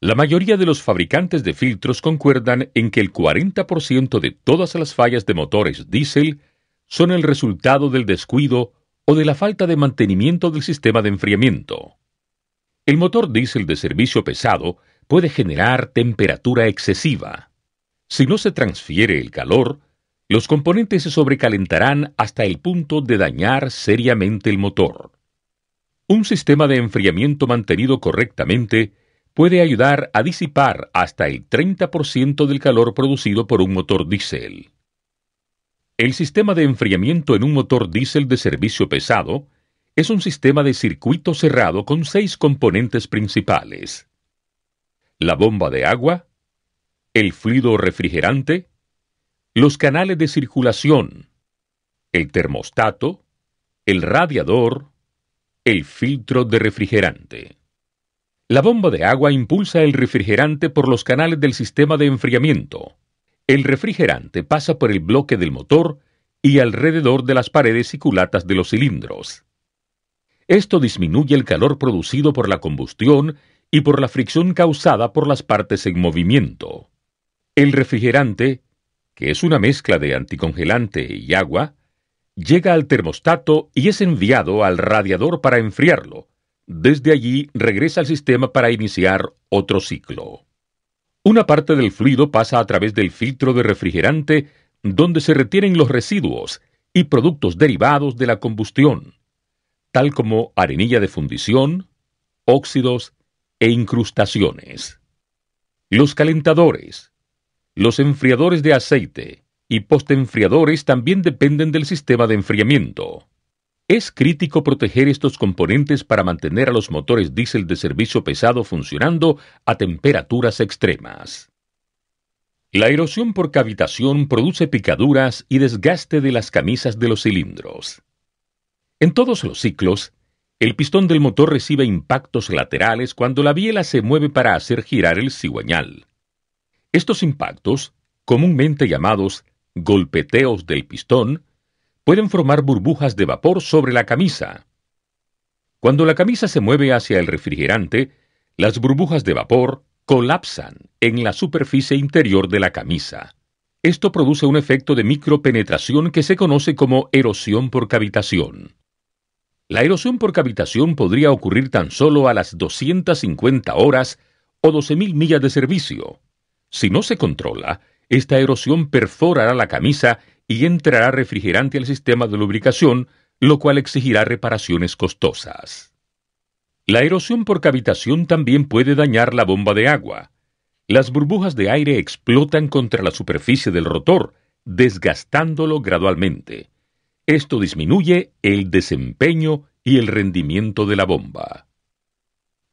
La mayoría de los fabricantes de filtros concuerdan en que el 40% de todas las fallas de motores diésel son el resultado del descuido o de la falta de mantenimiento del sistema de enfriamiento. El motor diésel de servicio pesado puede generar temperatura excesiva. Si no se transfiere el calor, los componentes se sobrecalentarán hasta el punto de dañar seriamente el motor. Un sistema de enfriamiento mantenido correctamente puede ayudar a disipar hasta el 30% del calor producido por un motor diésel. El sistema de enfriamiento en un motor diésel de servicio pesado es un sistema de circuito cerrado con seis componentes principales. La bomba de agua, el fluido refrigerante, los canales de circulación, el termostato, el radiador, el filtro de refrigerante. La bomba de agua impulsa el refrigerante por los canales del sistema de enfriamiento. El refrigerante pasa por el bloque del motor y alrededor de las paredes y culatas de los cilindros. Esto disminuye el calor producido por la combustión y por la fricción causada por las partes en movimiento. El refrigerante, que es una mezcla de anticongelante y agua, llega al termostato y es enviado al radiador para enfriarlo, desde allí regresa al sistema para iniciar otro ciclo. Una parte del fluido pasa a través del filtro de refrigerante donde se retienen los residuos y productos derivados de la combustión, tal como arenilla de fundición, óxidos e incrustaciones. Los calentadores, los enfriadores de aceite y postenfriadores también dependen del sistema de enfriamiento. Es crítico proteger estos componentes para mantener a los motores diésel de servicio pesado funcionando a temperaturas extremas. La erosión por cavitación produce picaduras y desgaste de las camisas de los cilindros. En todos los ciclos, el pistón del motor recibe impactos laterales cuando la biela se mueve para hacer girar el cigüeñal. Estos impactos, comúnmente llamados golpeteos del pistón, pueden formar burbujas de vapor sobre la camisa. Cuando la camisa se mueve hacia el refrigerante, las burbujas de vapor colapsan en la superficie interior de la camisa. Esto produce un efecto de micropenetración que se conoce como erosión por cavitación. La erosión por cavitación podría ocurrir tan solo a las 250 horas o 12.000 millas de servicio. Si no se controla, esta erosión perforará la camisa y entrará refrigerante al sistema de lubricación, lo cual exigirá reparaciones costosas. La erosión por cavitación también puede dañar la bomba de agua. Las burbujas de aire explotan contra la superficie del rotor, desgastándolo gradualmente. Esto disminuye el desempeño y el rendimiento de la bomba.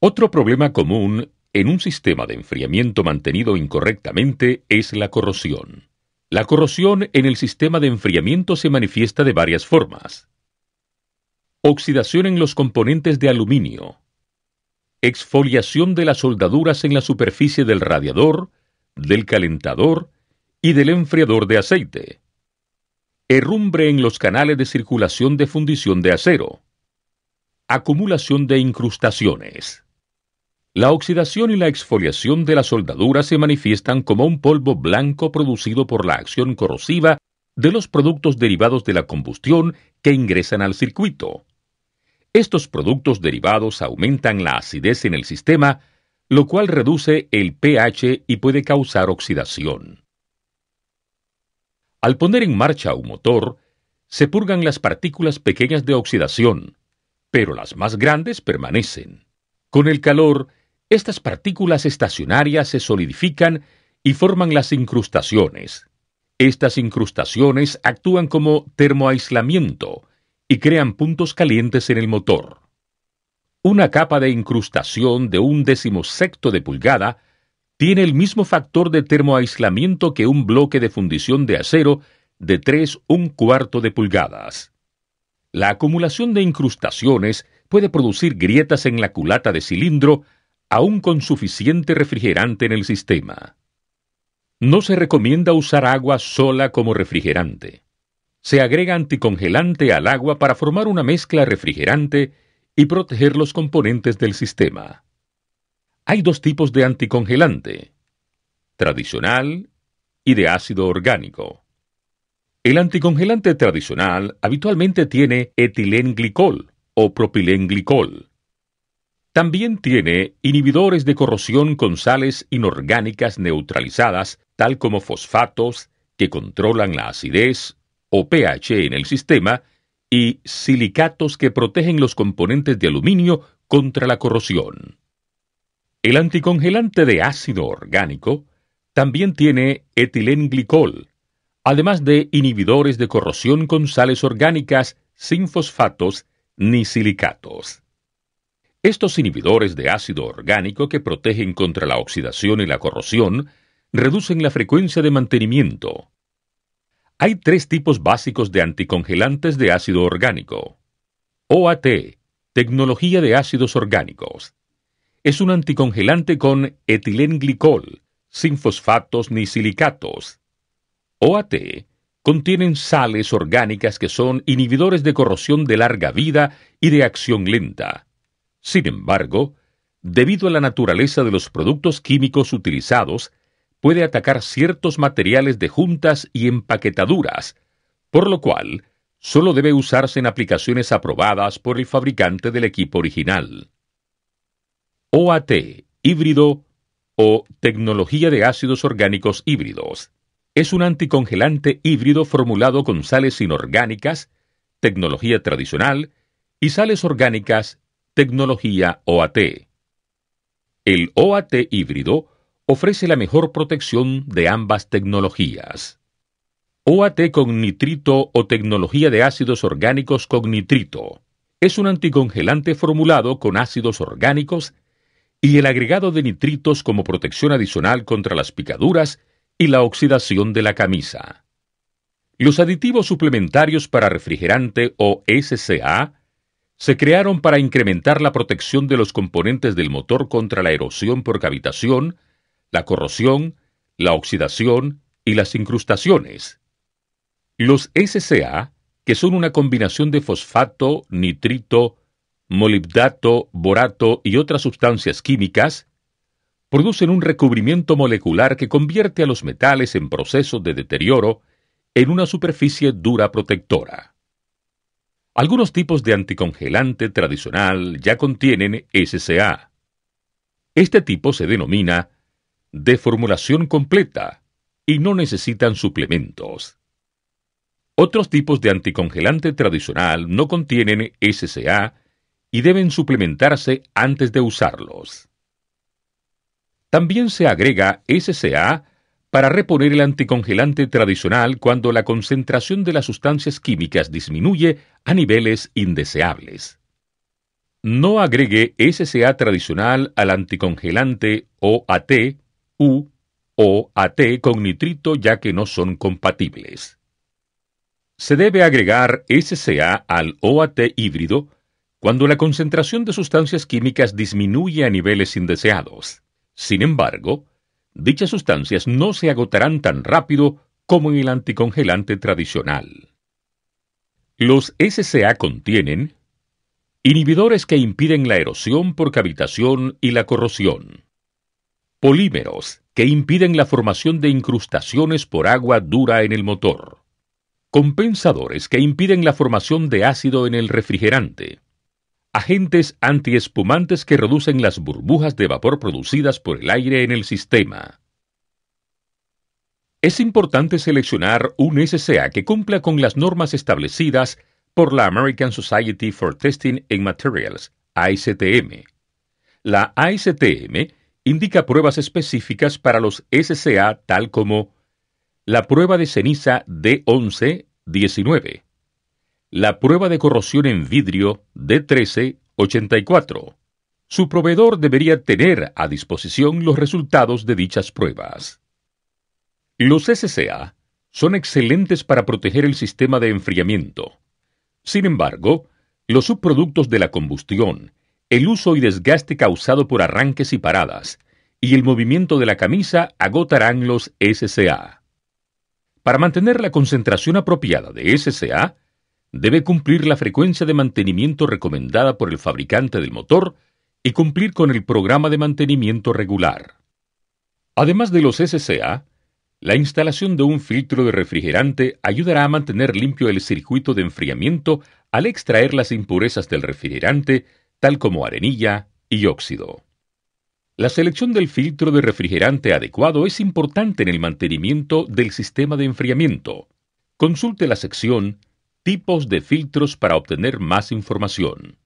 Otro problema común en un sistema de enfriamiento mantenido incorrectamente es la corrosión. La corrosión en el sistema de enfriamiento se manifiesta de varias formas. Oxidación en los componentes de aluminio. Exfoliación de las soldaduras en la superficie del radiador, del calentador y del enfriador de aceite. Herrumbre en los canales de circulación de fundición de acero. Acumulación de incrustaciones. La oxidación y la exfoliación de la soldadura se manifiestan como un polvo blanco producido por la acción corrosiva de los productos derivados de la combustión que ingresan al circuito. Estos productos derivados aumentan la acidez en el sistema, lo cual reduce el pH y puede causar oxidación. Al poner en marcha un motor, se purgan las partículas pequeñas de oxidación, pero las más grandes permanecen. Con el calor, estas partículas estacionarias se solidifican y forman las incrustaciones. Estas incrustaciones actúan como termoaislamiento y crean puntos calientes en el motor. Una capa de incrustación de un décimo sexto de pulgada tiene el mismo factor de termoaislamiento que un bloque de fundición de acero de tres un cuarto de pulgadas. La acumulación de incrustaciones puede producir grietas en la culata de cilindro aún con suficiente refrigerante en el sistema. No se recomienda usar agua sola como refrigerante. Se agrega anticongelante al agua para formar una mezcla refrigerante y proteger los componentes del sistema. Hay dos tipos de anticongelante, tradicional y de ácido orgánico. El anticongelante tradicional habitualmente tiene etilenglicol o propilenglicol, también tiene inhibidores de corrosión con sales inorgánicas neutralizadas, tal como fosfatos, que controlan la acidez o pH en el sistema, y silicatos que protegen los componentes de aluminio contra la corrosión. El anticongelante de ácido orgánico también tiene etilenglicol, además de inhibidores de corrosión con sales orgánicas sin fosfatos ni silicatos. Estos inhibidores de ácido orgánico que protegen contra la oxidación y la corrosión reducen la frecuencia de mantenimiento. Hay tres tipos básicos de anticongelantes de ácido orgánico. OAT, tecnología de ácidos orgánicos. Es un anticongelante con etilenglicol, sin fosfatos ni silicatos. OAT contienen sales orgánicas que son inhibidores de corrosión de larga vida y de acción lenta sin embargo, debido a la naturaleza de los productos químicos utilizados, puede atacar ciertos materiales de juntas y empaquetaduras, por lo cual solo debe usarse en aplicaciones aprobadas por el fabricante del equipo original. OAT, híbrido o tecnología de ácidos orgánicos híbridos. Es un anticongelante híbrido formulado con sales inorgánicas, tecnología tradicional, y sales orgánicas tecnología OAT. El OAT híbrido ofrece la mejor protección de ambas tecnologías. OAT con nitrito o tecnología de ácidos orgánicos con nitrito. Es un anticongelante formulado con ácidos orgánicos y el agregado de nitritos como protección adicional contra las picaduras y la oxidación de la camisa. Los aditivos suplementarios para refrigerante o SCA se crearon para incrementar la protección de los componentes del motor contra la erosión por cavitación, la corrosión, la oxidación y las incrustaciones. Los SCA, que son una combinación de fosfato, nitrito, molibdato, borato y otras sustancias químicas, producen un recubrimiento molecular que convierte a los metales en proceso de deterioro en una superficie dura protectora. Algunos tipos de anticongelante tradicional ya contienen SCA. Este tipo se denomina de formulación completa y no necesitan suplementos. Otros tipos de anticongelante tradicional no contienen SCA y deben suplementarse antes de usarlos. También se agrega SCA para reponer el anticongelante tradicional cuando la concentración de las sustancias químicas disminuye a niveles indeseables. No agregue SCA tradicional al anticongelante OAT, U OAT con nitrito ya que no son compatibles. Se debe agregar SCA al OAT híbrido cuando la concentración de sustancias químicas disminuye a niveles indeseados. Sin embargo, dichas sustancias no se agotarán tan rápido como en el anticongelante tradicional. Los SCA contienen inhibidores que impiden la erosión por cavitación y la corrosión, polímeros que impiden la formación de incrustaciones por agua dura en el motor, compensadores que impiden la formación de ácido en el refrigerante, agentes antiespumantes que reducen las burbujas de vapor producidas por el aire en el sistema. Es importante seleccionar un SCA que cumpla con las normas establecidas por la American Society for Testing and Materials, ASTM. La ASTM indica pruebas específicas para los SCA tal como la prueba de ceniza D11-19, la prueba de corrosión en vidrio D1384. Su proveedor debería tener a disposición los resultados de dichas pruebas. Los SCA son excelentes para proteger el sistema de enfriamiento. Sin embargo, los subproductos de la combustión, el uso y desgaste causado por arranques y paradas, y el movimiento de la camisa agotarán los SCA. Para mantener la concentración apropiada de SCA, debe cumplir la frecuencia de mantenimiento recomendada por el fabricante del motor y cumplir con el programa de mantenimiento regular. Además de los SCA, la instalación de un filtro de refrigerante ayudará a mantener limpio el circuito de enfriamiento al extraer las impurezas del refrigerante, tal como arenilla y óxido. La selección del filtro de refrigerante adecuado es importante en el mantenimiento del sistema de enfriamiento. Consulte la sección Tipos de filtros para obtener más información.